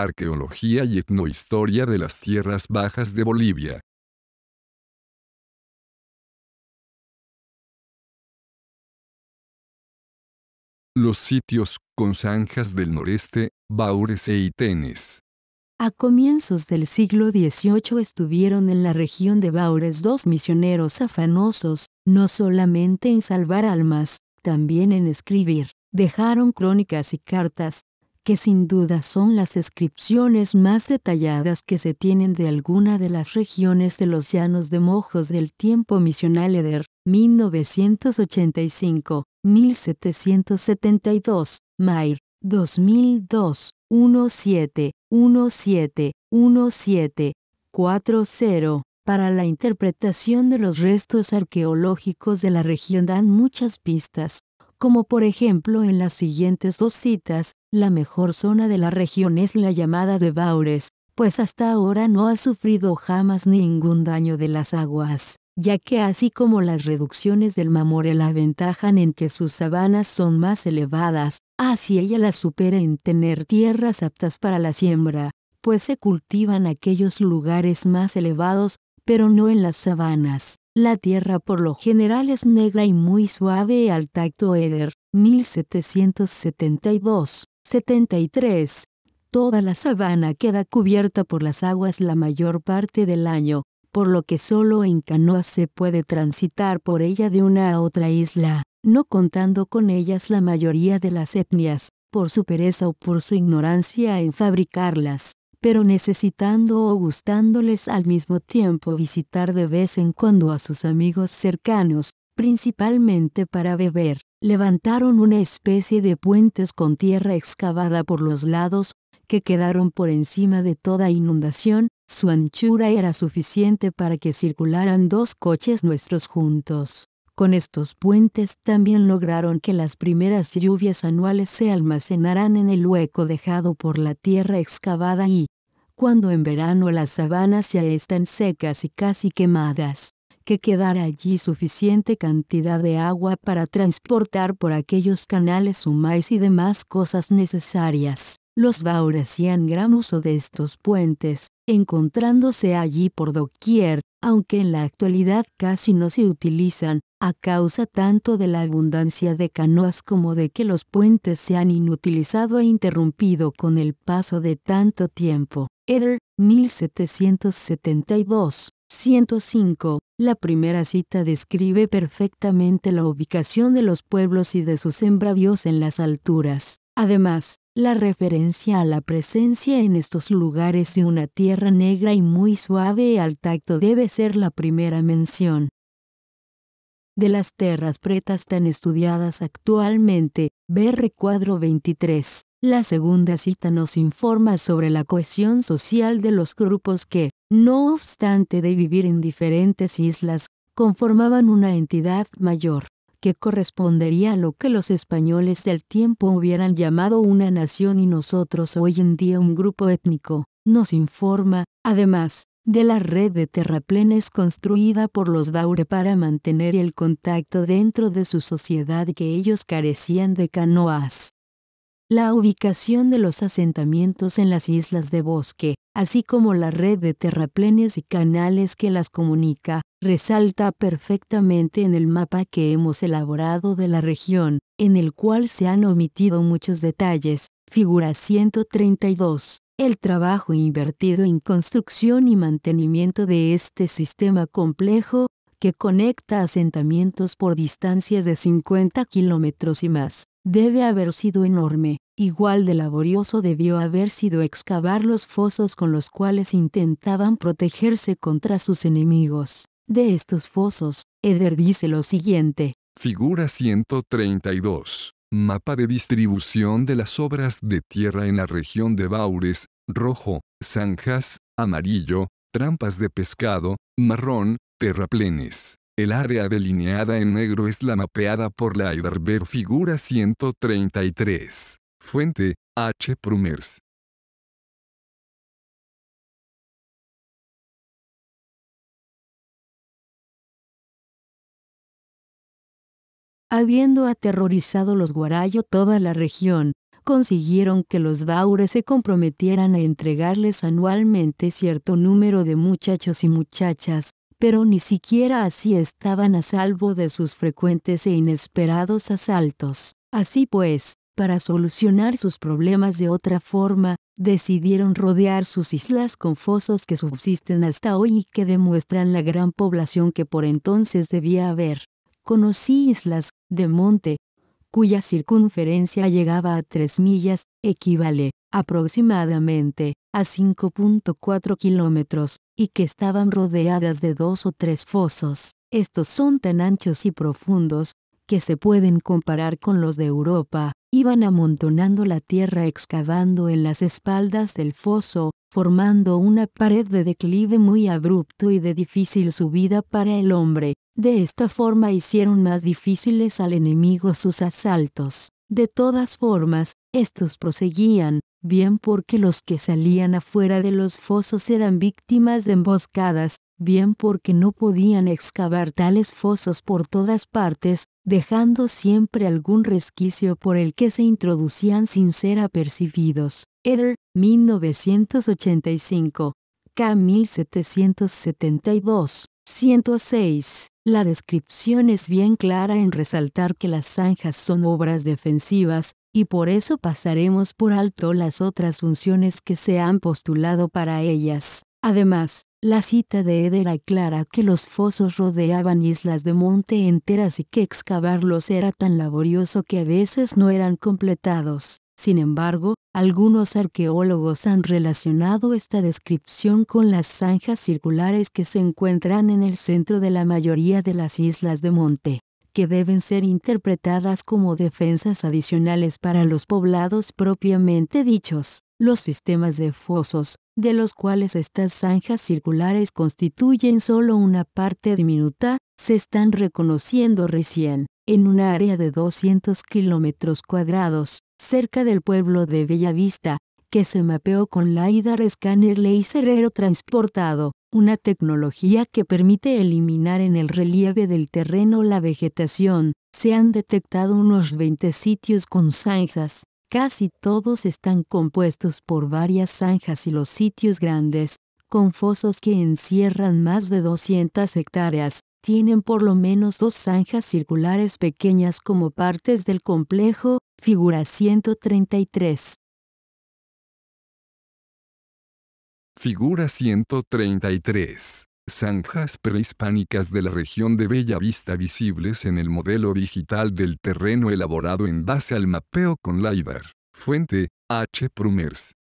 Arqueología y etnohistoria de las tierras bajas de Bolivia. Los sitios, con zanjas del noreste, Baures e Itenes. A comienzos del siglo XVIII estuvieron en la región de Baures dos misioneros afanosos, no solamente en salvar almas, también en escribir. Dejaron crónicas y cartas, que sin duda son las descripciones más detalladas que se tienen de alguna de las regiones de los llanos de Mojos del tiempo misional Eder, 1985, 1772, Mair, 2002, 17, 17, 17, 40. Para la interpretación de los restos arqueológicos de la región dan muchas pistas, como por ejemplo en las siguientes dos citas, la mejor zona de la región es la llamada de Baures, pues hasta ahora no ha sufrido jamás ningún daño de las aguas, ya que así como las reducciones del la aventajan en que sus sabanas son más elevadas, así ella las supera en tener tierras aptas para la siembra, pues se cultivan aquellos lugares más elevados, pero no en las sabanas. La tierra por lo general es negra y muy suave e al tacto Eder, 1772, 73. Toda la sabana queda cubierta por las aguas la mayor parte del año, por lo que solo en canoa se puede transitar por ella de una a otra isla, no contando con ellas la mayoría de las etnias, por su pereza o por su ignorancia en fabricarlas pero necesitando o gustándoles al mismo tiempo visitar de vez en cuando a sus amigos cercanos, principalmente para beber. Levantaron una especie de puentes con tierra excavada por los lados, que quedaron por encima de toda inundación, su anchura era suficiente para que circularan dos coches nuestros juntos. Con estos puentes también lograron que las primeras lluvias anuales se almacenaran en el hueco dejado por la tierra excavada y, cuando en verano las sabanas ya están secas y casi quemadas, que quedara allí suficiente cantidad de agua para transportar por aquellos canales su maíz y demás cosas necesarias. Los Baur hacían gran uso de estos puentes, encontrándose allí por doquier, aunque en la actualidad casi no se utilizan, a causa tanto de la abundancia de canoas como de que los puentes se han inutilizado e interrumpido con el paso de tanto tiempo. Eder, 1772. 105. La primera cita describe perfectamente la ubicación de los pueblos y de sus Dios en las alturas. Además, la referencia a la presencia en estos lugares de una tierra negra y muy suave al tacto debe ser la primera mención. De las tierras pretas tan estudiadas actualmente, ver recuadro 23. La segunda cita nos informa sobre la cohesión social de los grupos que, no obstante de vivir en diferentes islas, conformaban una entidad mayor, que correspondería a lo que los españoles del tiempo hubieran llamado una nación y nosotros hoy en día un grupo étnico, nos informa, además, de la red de terraplenes construida por los Baure para mantener el contacto dentro de su sociedad que ellos carecían de canoas la ubicación de los asentamientos en las islas de bosque, así como la red de terraplenes y canales que las comunica, resalta perfectamente en el mapa que hemos elaborado de la región, en el cual se han omitido muchos detalles, figura 132. El trabajo invertido en construcción y mantenimiento de este sistema complejo, que conecta asentamientos por distancias de 50 kilómetros y más, debe haber sido enorme, igual de laborioso debió haber sido excavar los fosos con los cuales intentaban protegerse contra sus enemigos. De estos fosos, Eder dice lo siguiente. Figura 132. Mapa de distribución de las obras de tierra en la región de Baures, rojo, zanjas, amarillo, trampas de pescado, marrón, terraplenes. El área delineada en negro es la mapeada por la Heidelberg figura 133. Fuente, H. Prumers. Habiendo aterrorizado los guarayo toda la región, consiguieron que los baures se comprometieran a entregarles anualmente cierto número de muchachos y muchachas, pero ni siquiera así estaban a salvo de sus frecuentes e inesperados asaltos. Así pues, para solucionar sus problemas de otra forma, decidieron rodear sus islas con fosos que subsisten hasta hoy y que demuestran la gran población que por entonces debía haber. Conocí islas, de monte, cuya circunferencia llegaba a tres millas, equivale, aproximadamente, a 5.4 kilómetros, y que estaban rodeadas de dos o tres fosos. Estos son tan anchos y profundos, que se pueden comparar con los de Europa, iban amontonando la tierra excavando en las espaldas del foso, formando una pared de declive muy abrupto y de difícil subida para el hombre. De esta forma hicieron más difíciles al enemigo sus asaltos. De todas formas, estos proseguían, bien porque los que salían afuera de los fosos eran víctimas de emboscadas, bien porque no podían excavar tales fosos por todas partes, dejando siempre algún resquicio por el que se introducían sin ser apercibidos. Eder, 1985. K. 1772. 106. La descripción es bien clara en resaltar que las zanjas son obras defensivas, y por eso pasaremos por alto las otras funciones que se han postulado para ellas. Además, la cita de Eder aclara que los fosos rodeaban islas de monte enteras y que excavarlos era tan laborioso que a veces no eran completados. Sin embargo, algunos arqueólogos han relacionado esta descripción con las zanjas circulares que se encuentran en el centro de la mayoría de las islas de monte, que deben ser interpretadas como defensas adicionales para los poblados propiamente dichos. Los sistemas de fosos, de los cuales estas zanjas circulares constituyen solo una parte diminuta, se están reconociendo recién, en un área de 200 kilómetros cuadrados cerca del pueblo de Bellavista, que se mapeó con LiDAR ley cerrero transportado, una tecnología que permite eliminar en el relieve del terreno la vegetación. Se han detectado unos 20 sitios con zanjas. Casi todos están compuestos por varias zanjas y los sitios grandes, con fosos que encierran más de 200 hectáreas, tienen por lo menos dos zanjas circulares pequeñas como partes del complejo, Figura 133. Figura 133. Zanjas prehispánicas de la región de Bella Vista visibles en el modelo digital del terreno elaborado en base al mapeo con LIDAR. Fuente, H. Prumers.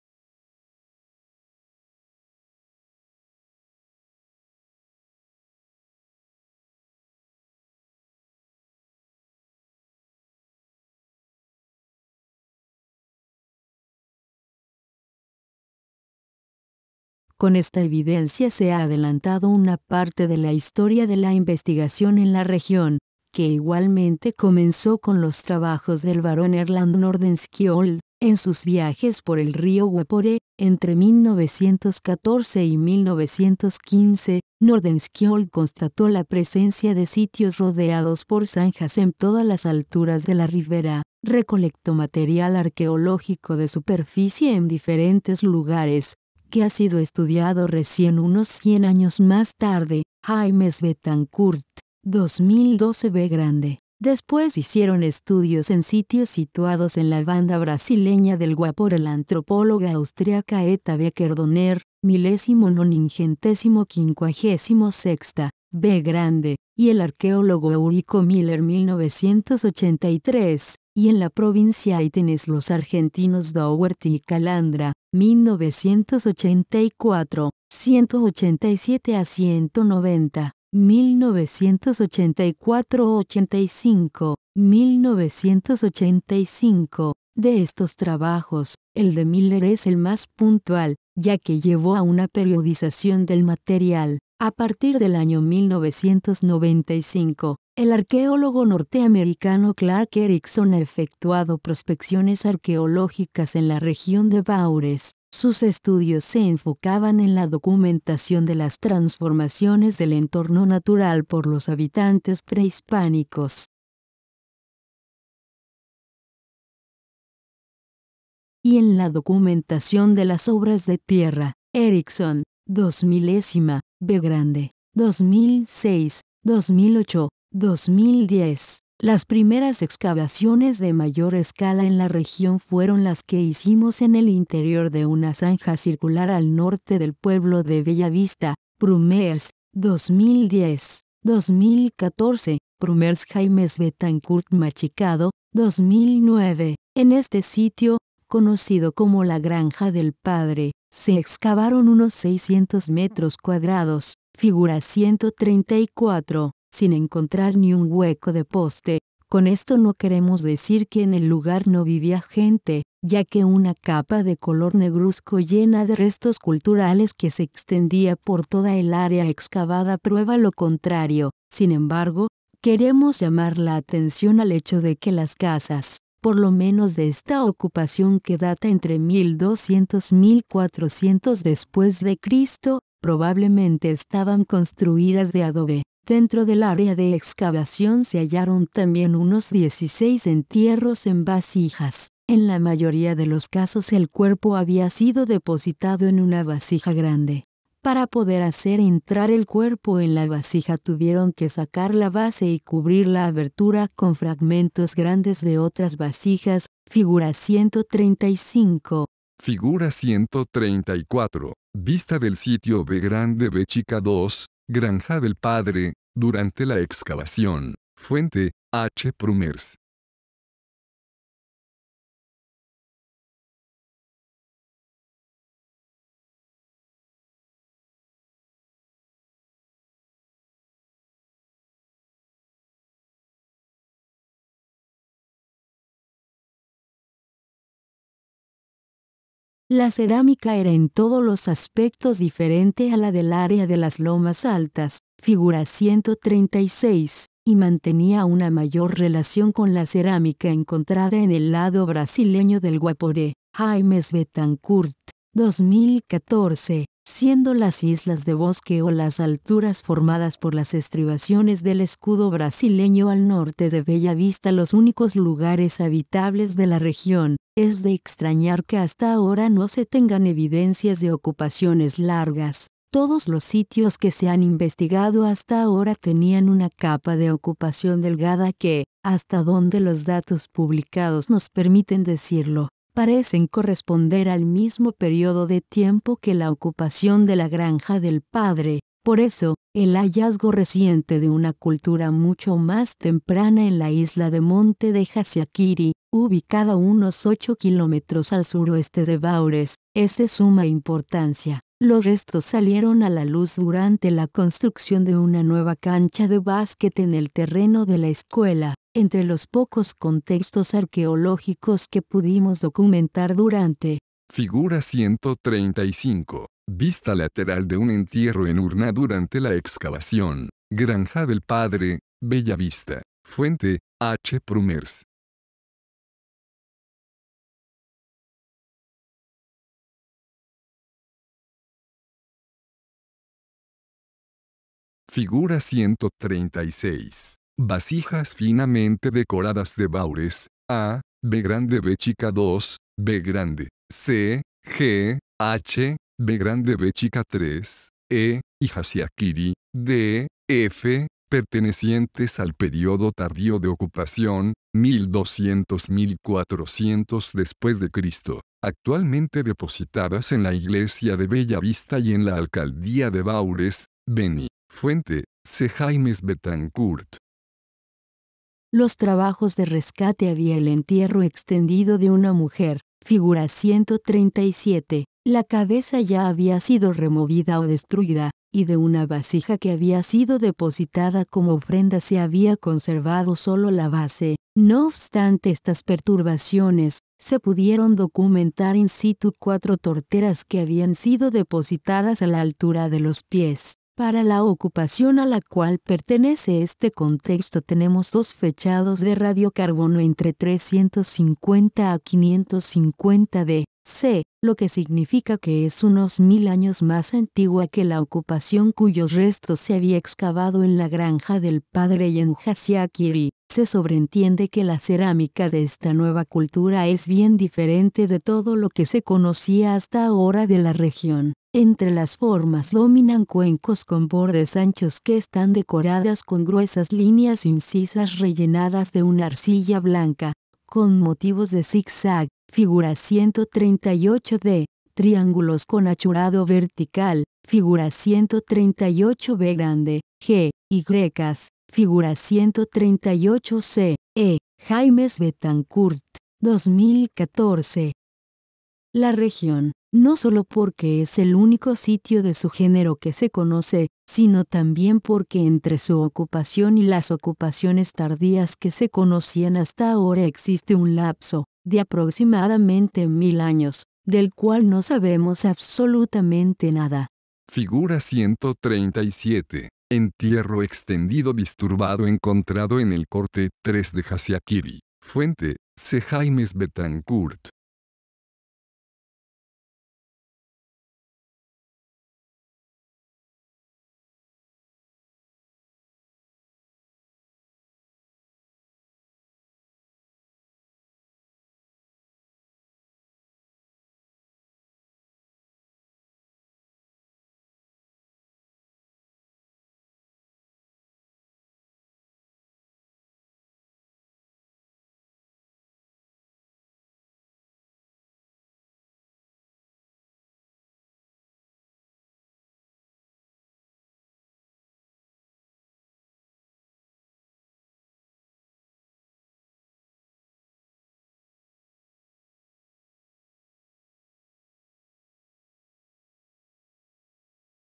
Con esta evidencia se ha adelantado una parte de la historia de la investigación en la región, que igualmente comenzó con los trabajos del barón Erland Nordenskiold, en sus viajes por el río Huapore, entre 1914 y 1915, Nordenskiold constató la presencia de sitios rodeados por zanjas en todas las alturas de la ribera, recolectó material arqueológico de superficie en diferentes lugares, que ha sido estudiado recién unos 100 años más tarde, Jaimes Betancourt, 2012 B grande. Después hicieron estudios en sitios situados en la banda brasileña del Guapor la antropóloga austriaca Eta Kerdoner, milésimo noningentésimo quincuagésimo sexta, B grande, y el arqueólogo Eurico Miller 1983, y en la provincia tenés los argentinos Dougherty y Calandra, 1984, 187 a 190, 1984-85, 1985. De estos trabajos, el de Miller es el más puntual, ya que llevó a una periodización del material, a partir del año 1995, el arqueólogo norteamericano Clark Erickson ha efectuado prospecciones arqueológicas en la región de Baures. Sus estudios se enfocaban en la documentación de las transformaciones del entorno natural por los habitantes prehispánicos. y en la documentación de las obras de tierra. Erickson, 2000 B grande, 2006, 2008, 2010. Las primeras excavaciones de mayor escala en la región fueron las que hicimos en el interior de una zanja circular al norte del pueblo de Bellavista, Prumers, 2010, 2014, Prumers Jaimes Betancourt Machicado, 2009. En este sitio, conocido como la Granja del Padre, se excavaron unos 600 metros cuadrados, figura 134, sin encontrar ni un hueco de poste. Con esto no queremos decir que en el lugar no vivía gente, ya que una capa de color negruzco llena de restos culturales que se extendía por toda el área excavada prueba lo contrario. Sin embargo, queremos llamar la atención al hecho de que las casas, por lo menos de esta ocupación que data entre 1200-1400 y después de Cristo, probablemente estaban construidas de adobe. Dentro del área de excavación se hallaron también unos 16 entierros en vasijas. En la mayoría de los casos el cuerpo había sido depositado en una vasija grande. Para poder hacer entrar el cuerpo en la vasija tuvieron que sacar la base y cubrir la abertura con fragmentos grandes de otras vasijas, figura 135. Figura 134. Vista del sitio B Grande B Chica 2, Granja del Padre, durante la excavación. Fuente, H. Prumers. La cerámica era en todos los aspectos diferente a la del área de las lomas altas, figura 136, y mantenía una mayor relación con la cerámica encontrada en el lado brasileño del Guaporé, Jaimes Betancourt, 2014, siendo las islas de bosque o las alturas formadas por las estribaciones del escudo brasileño al norte de Bella Vista los únicos lugares habitables de la región, es de extrañar que hasta ahora no se tengan evidencias de ocupaciones largas. Todos los sitios que se han investigado hasta ahora tenían una capa de ocupación delgada que, hasta donde los datos publicados nos permiten decirlo, parecen corresponder al mismo periodo de tiempo que la ocupación de la granja del padre. Por eso, el hallazgo reciente de una cultura mucho más temprana en la isla de Monte de Hasiakiri, ubicada unos 8 kilómetros al suroeste de Baures, es de suma importancia. Los restos salieron a la luz durante la construcción de una nueva cancha de básquet en el terreno de la escuela. Entre los pocos contextos arqueológicos que pudimos documentar durante Figura 135. Vista lateral de un entierro en urna durante la excavación. Granja del Padre, Bellavista. Fuente, H. Prumers. Figura 136. Vasijas finamente decoradas de baures, A, B grande B chica 2, B grande, C, G, H, B grande B chica 3, E, y D, F, pertenecientes al periodo tardío de ocupación, 1200-1400 después de Cristo, actualmente depositadas en la iglesia de Bellavista y en la alcaldía de Baures, Beni. Fuente, C. Jaimes Betancourt. Los trabajos de rescate había el entierro extendido de una mujer, figura 137. La cabeza ya había sido removida o destruida, y de una vasija que había sido depositada como ofrenda se había conservado solo la base. No obstante estas perturbaciones, se pudieron documentar in situ cuatro torteras que habían sido depositadas a la altura de los pies. Para la ocupación a la cual pertenece este contexto tenemos dos fechados de radiocarbono entre 350 a 550 de C, lo que significa que es unos mil años más antigua que la ocupación cuyos restos se había excavado en la granja del padre Yenuhasiakiri. Se sobreentiende que la cerámica de esta nueva cultura es bien diferente de todo lo que se conocía hasta ahora de la región. Entre las formas dominan cuencos con bordes anchos que están decoradas con gruesas líneas incisas rellenadas de una arcilla blanca, con motivos de zigzag, figura 138D, triángulos con achurado vertical, figura 138B grande, G, Y, figura 138C, E, Jaimes Betancourt, 2014. La región no solo porque es el único sitio de su género que se conoce, sino también porque entre su ocupación y las ocupaciones tardías que se conocían hasta ahora existe un lapso, de aproximadamente mil años, del cual no sabemos absolutamente nada. Figura 137. Entierro extendido disturbado encontrado en el corte 3 de Hasiakiri. Fuente, C. Jaimes Betancourt.